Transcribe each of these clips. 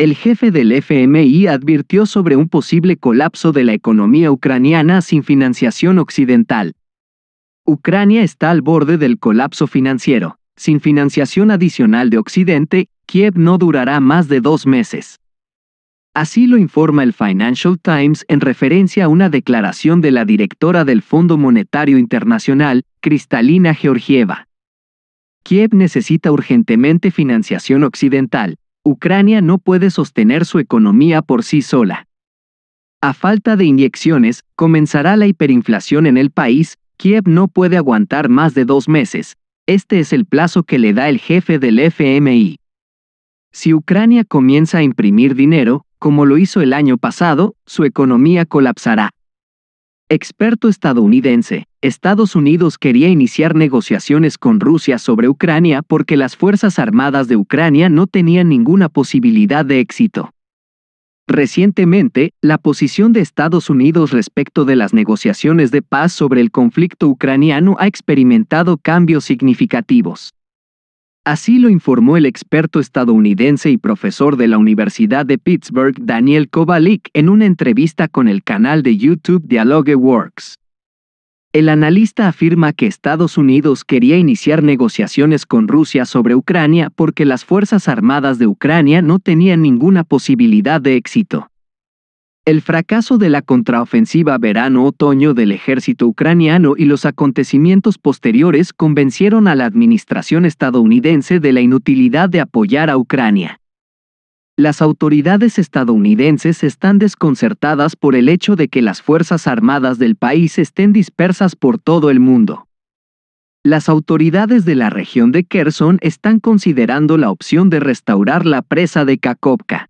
el jefe del FMI advirtió sobre un posible colapso de la economía ucraniana sin financiación occidental. Ucrania está al borde del colapso financiero. Sin financiación adicional de Occidente, Kiev no durará más de dos meses. Así lo informa el Financial Times en referencia a una declaración de la directora del Fondo Monetario Internacional, Kristalina Georgieva. Kiev necesita urgentemente financiación occidental, Ucrania no puede sostener su economía por sí sola. A falta de inyecciones, comenzará la hiperinflación en el país, Kiev no puede aguantar más de dos meses, este es el plazo que le da el jefe del FMI. Si Ucrania comienza a imprimir dinero, como lo hizo el año pasado, su economía colapsará. Experto estadounidense, Estados Unidos quería iniciar negociaciones con Rusia sobre Ucrania porque las Fuerzas Armadas de Ucrania no tenían ninguna posibilidad de éxito. Recientemente, la posición de Estados Unidos respecto de las negociaciones de paz sobre el conflicto ucraniano ha experimentado cambios significativos. Así lo informó el experto estadounidense y profesor de la Universidad de Pittsburgh, Daniel Kovalik, en una entrevista con el canal de YouTube Dialogue Works. El analista afirma que Estados Unidos quería iniciar negociaciones con Rusia sobre Ucrania porque las Fuerzas Armadas de Ucrania no tenían ninguna posibilidad de éxito. El fracaso de la contraofensiva verano-otoño del ejército ucraniano y los acontecimientos posteriores convencieron a la administración estadounidense de la inutilidad de apoyar a Ucrania. Las autoridades estadounidenses están desconcertadas por el hecho de que las Fuerzas Armadas del país estén dispersas por todo el mundo. Las autoridades de la región de Kherson están considerando la opción de restaurar la presa de Kakovka.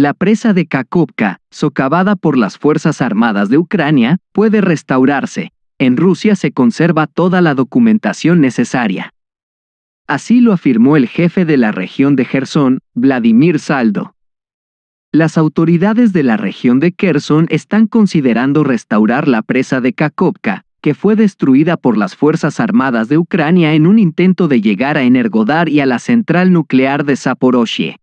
La presa de Kakovka, socavada por las Fuerzas Armadas de Ucrania, puede restaurarse. En Rusia se conserva toda la documentación necesaria. Así lo afirmó el jefe de la región de Kherson, Vladimir Saldo. Las autoridades de la región de Kherson están considerando restaurar la presa de Kakovka, que fue destruida por las Fuerzas Armadas de Ucrania en un intento de llegar a Energodar y a la central nuclear de Zaporozhye.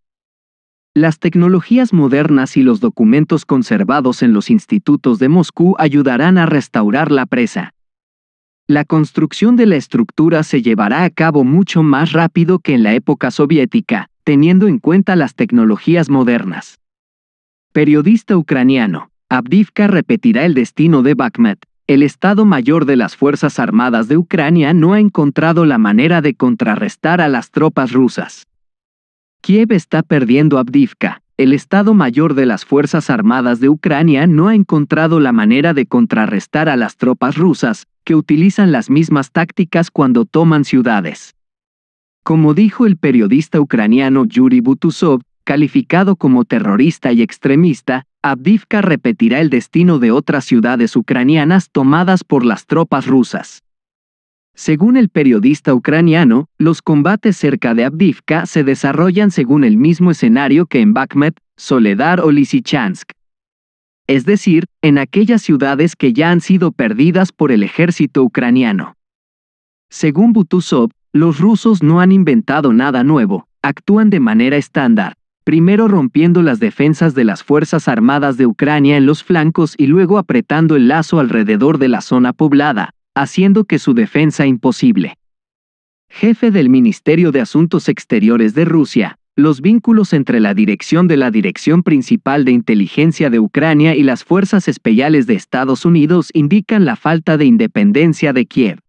Las tecnologías modernas y los documentos conservados en los institutos de Moscú ayudarán a restaurar la presa. La construcción de la estructura se llevará a cabo mucho más rápido que en la época soviética, teniendo en cuenta las tecnologías modernas. Periodista ucraniano, Abdivka repetirá el destino de Bakhmet. El Estado Mayor de las Fuerzas Armadas de Ucrania no ha encontrado la manera de contrarrestar a las tropas rusas. Kiev está perdiendo Abdivka. El Estado Mayor de las Fuerzas Armadas de Ucrania no ha encontrado la manera de contrarrestar a las tropas rusas, que utilizan las mismas tácticas cuando toman ciudades. Como dijo el periodista ucraniano Yuri Butusov, calificado como terrorista y extremista, Abdivka repetirá el destino de otras ciudades ucranianas tomadas por las tropas rusas. Según el periodista ucraniano, los combates cerca de Abdivka se desarrollan según el mismo escenario que en Bakhmet, Soledar o Lysychansk. Es decir, en aquellas ciudades que ya han sido perdidas por el ejército ucraniano. Según Butusov, los rusos no han inventado nada nuevo, actúan de manera estándar, primero rompiendo las defensas de las Fuerzas Armadas de Ucrania en los flancos y luego apretando el lazo alrededor de la zona poblada, haciendo que su defensa imposible. Jefe del Ministerio de Asuntos Exteriores de Rusia, los vínculos entre la dirección de la Dirección Principal de Inteligencia de Ucrania y las fuerzas especiales de Estados Unidos indican la falta de independencia de Kiev.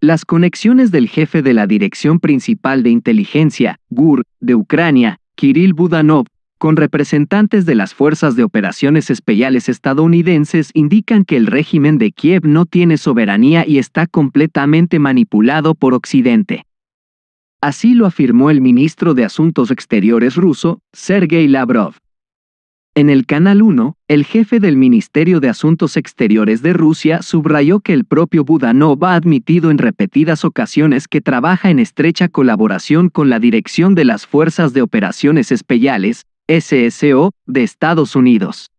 Las conexiones del jefe de la Dirección Principal de Inteligencia, GUR, de Ucrania, Kirill Budanov, con representantes de las Fuerzas de Operaciones Especiales estadounidenses indican que el régimen de Kiev no tiene soberanía y está completamente manipulado por Occidente. Así lo afirmó el ministro de Asuntos Exteriores ruso, Sergei Lavrov. En el Canal 1, el jefe del Ministerio de Asuntos Exteriores de Rusia subrayó que el propio Budanov ha admitido en repetidas ocasiones que trabaja en estrecha colaboración con la Dirección de las Fuerzas de Operaciones Especiales, SSO de Estados Unidos.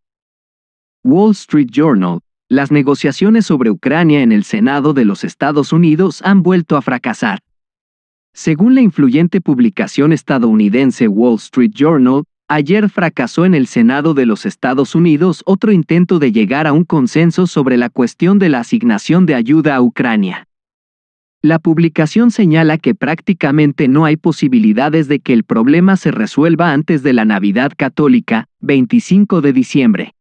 Wall Street Journal. Las negociaciones sobre Ucrania en el Senado de los Estados Unidos han vuelto a fracasar. Según la influyente publicación estadounidense Wall Street Journal, ayer fracasó en el Senado de los Estados Unidos otro intento de llegar a un consenso sobre la cuestión de la asignación de ayuda a Ucrania. La publicación señala que prácticamente no hay posibilidades de que el problema se resuelva antes de la Navidad Católica, 25 de diciembre.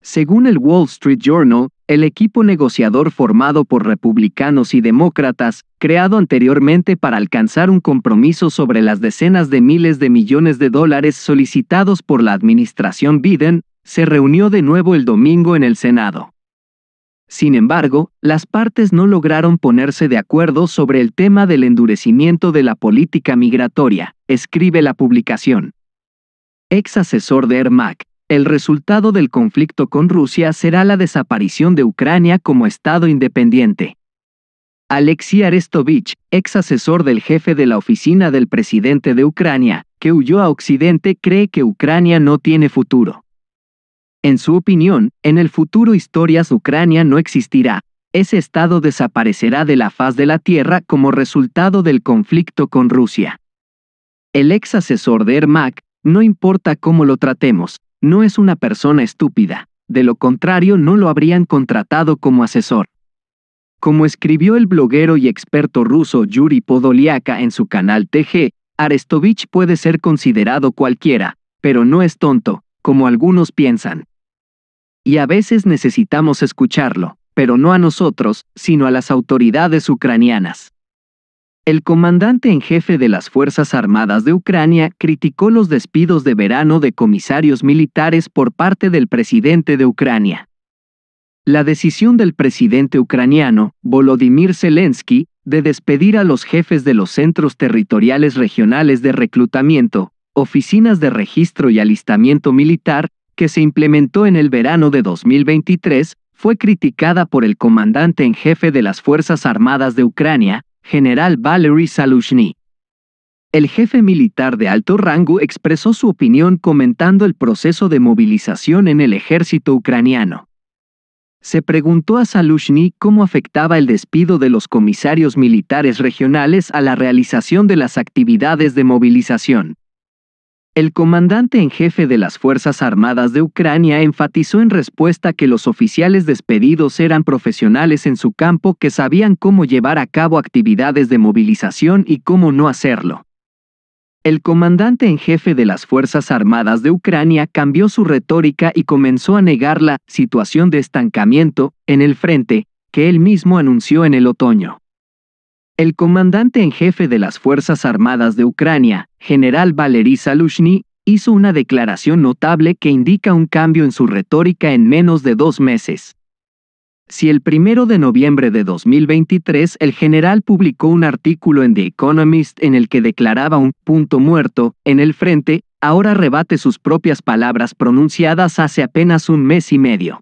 Según el Wall Street Journal, el equipo negociador formado por republicanos y demócratas, creado anteriormente para alcanzar un compromiso sobre las decenas de miles de millones de dólares solicitados por la administración Biden, se reunió de nuevo el domingo en el Senado. Sin embargo, las partes no lograron ponerse de acuerdo sobre el tema del endurecimiento de la política migratoria, escribe la publicación. Ex asesor de Ermac, el resultado del conflicto con Rusia será la desaparición de Ucrania como Estado independiente. Alexi Arestovich, ex asesor del jefe de la oficina del presidente de Ucrania, que huyó a Occidente, cree que Ucrania no tiene futuro. En su opinión, en el futuro historias Ucrania no existirá. Ese estado desaparecerá de la faz de la Tierra como resultado del conflicto con Rusia. El ex asesor de Ermac, no importa cómo lo tratemos, no es una persona estúpida, de lo contrario no lo habrían contratado como asesor. Como escribió el bloguero y experto ruso Yuri Podoliaka en su canal TG, Arestovich puede ser considerado cualquiera, pero no es tonto, como algunos piensan. Y a veces necesitamos escucharlo, pero no a nosotros, sino a las autoridades ucranianas. El comandante en jefe de las Fuerzas Armadas de Ucrania criticó los despidos de verano de comisarios militares por parte del presidente de Ucrania. La decisión del presidente ucraniano, Volodymyr Zelensky, de despedir a los jefes de los centros territoriales regionales de reclutamiento, oficinas de registro y alistamiento militar, que se implementó en el verano de 2023, fue criticada por el comandante en jefe de las Fuerzas Armadas de Ucrania, general Valery Salushny. El jefe militar de alto rango expresó su opinión comentando el proceso de movilización en el ejército ucraniano. Se preguntó a Salushny cómo afectaba el despido de los comisarios militares regionales a la realización de las actividades de movilización. El comandante en jefe de las Fuerzas Armadas de Ucrania enfatizó en respuesta que los oficiales despedidos eran profesionales en su campo que sabían cómo llevar a cabo actividades de movilización y cómo no hacerlo. El comandante en jefe de las Fuerzas Armadas de Ucrania cambió su retórica y comenzó a negar la situación de estancamiento en el frente que él mismo anunció en el otoño. El comandante en jefe de las Fuerzas Armadas de Ucrania, general Valery Salushny, hizo una declaración notable que indica un cambio en su retórica en menos de dos meses. Si el 1 de noviembre de 2023 el general publicó un artículo en The Economist en el que declaraba un punto muerto en el frente, ahora rebate sus propias palabras pronunciadas hace apenas un mes y medio.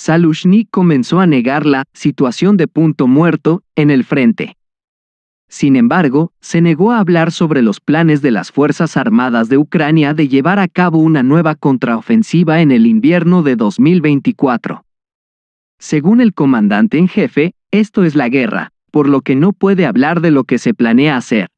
Salushny comenzó a negar la situación de punto muerto en el frente. Sin embargo, se negó a hablar sobre los planes de las Fuerzas Armadas de Ucrania de llevar a cabo una nueva contraofensiva en el invierno de 2024. Según el comandante en jefe, esto es la guerra, por lo que no puede hablar de lo que se planea hacer.